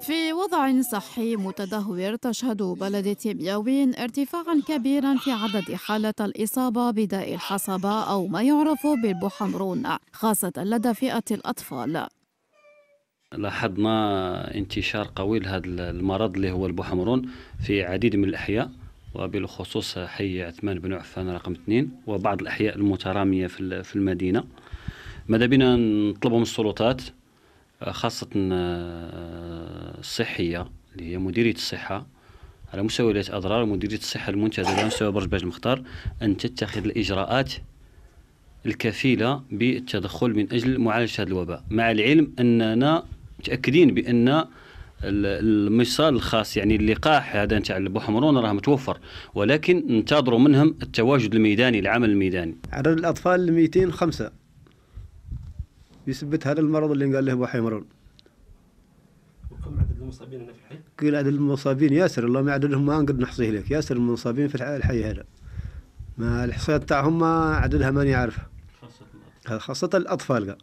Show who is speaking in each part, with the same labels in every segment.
Speaker 1: في وضع صحي متدهور تشهد بلدة بياوين ارتفاعا كبيرا في عدد حالة الإصابة بداء الحصبة أو ما يعرف بالبحمرون خاصة لدى فئة الأطفال
Speaker 2: لاحظنا انتشار قوي لهذا المرض اللي هو البحمرون في عديد من الأحياء وبالخصوص حي عثمان بن عفان رقم اثنين وبعض الأحياء المترامية في المدينة ماذا بنا نطلبهم السلطات خاصة الصحية آه، اللي هي مديرية الصحة على مستوى ولاية أضرار ومديرية الصحة المنتدى على مستوى برج باج المختار أن تتخذ الإجراءات الكفيلة بالتدخل من أجل معالجة هذا الوباء مع العلم أننا متأكدين بأن المصال الخاص يعني اللقاح هذا نتاع البوحمرون راه متوفر ولكن ننتظروا منهم التواجد الميداني العمل الميداني
Speaker 3: عدد الأطفال 205 يثبت هذا المرض اللي قال له ابو حيمرون وكم عدد المصابين هنا في الحي؟ كل عدد المصابين ياسر الله ما عددهم ما نقدر نحصيه لك ياسر المصابين في الحي هذا ما الحصية تاعهم ما عددها ماني عارفه خاصة الأطفال قال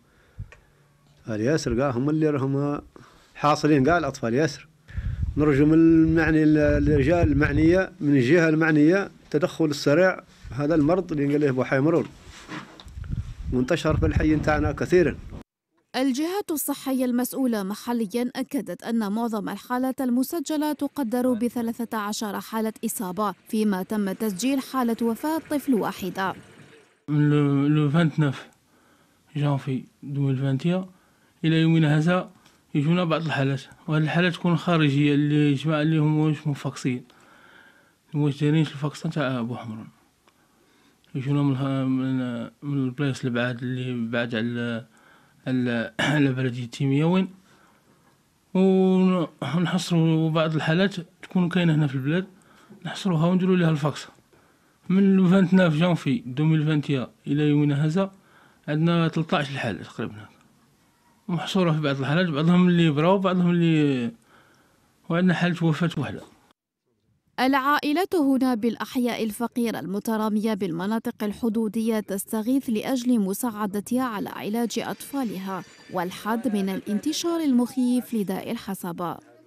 Speaker 3: قال ياسر قال هم اللي راهم حاصلين قال الأطفال ياسر نرجو من المعني الرجال المعنية من الجهة المعنية تدخل السريع هذا المرض اللي قال له أبو حيمرون وانتشر في الحي نتاعنا كثيرا
Speaker 1: الجهات الصحية المسؤولة محليا أكدت أن معظم الحالات المسجلة تقدر ب 13 حالة إصابة فيما تم تسجيل حالة وفاة طفل واحدة
Speaker 4: لو 29 جانفي 2021 إلى يومنا هذا يجونا بعض الحالات وهذه الحالات تكون خارجية اللي جماعة اللي هم واش منفقسين واش دايرينش الفقصة تاع أبو حمرون يشيلوه من من البلايص اللي بعاد اللي بعاد على على على بلدية تيمية وين ونحصروا بعض الحالات تكون كاينة هنا في البلاد نحصروها ونديرو لها الفاكس من 29 جانفي 2021 الى يومنا هذا عندنا 13 حالة تقريبا محصورة في بعض الحالات بعضهم اللي براو بعضهم اللي وعندنا حالة وفاة وحدة
Speaker 1: العائلة هنا بالأحياء الفقيرة المترامية بالمناطق الحدودية تستغيث لأجل مساعدتها على علاج أطفالها والحد من الانتشار المخيف لداء الحصبة